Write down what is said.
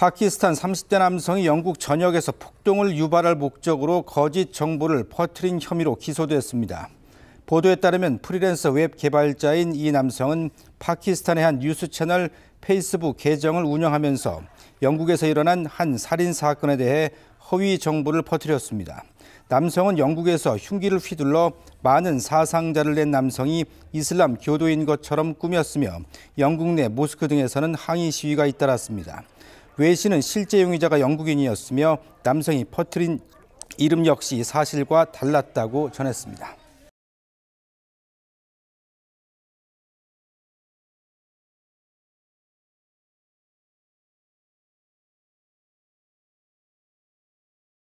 파키스탄 30대 남성이 영국 전역에서 폭동을 유발할 목적으로 거짓 정보를 퍼트린 혐의로 기소됐습니다. 보도에 따르면 프리랜서 웹 개발자인 이 남성은 파키스탄의 한 뉴스 채널 페이스북 계정을 운영하면서 영국에서 일어난 한 살인 사건에 대해 허위 정보를 퍼뜨렸습니다. 남성은 영국에서 흉기를 휘둘러 많은 사상자를 낸 남성이 이슬람 교도인 것처럼 꾸몄으며 영국 내 모스크 등에서는 항의 시위가 잇따랐습니다. 외신은 실제 용의자가 영국인이었으며 남성이 퍼트린 이름 역시 사실과 달랐다고 전했습니다.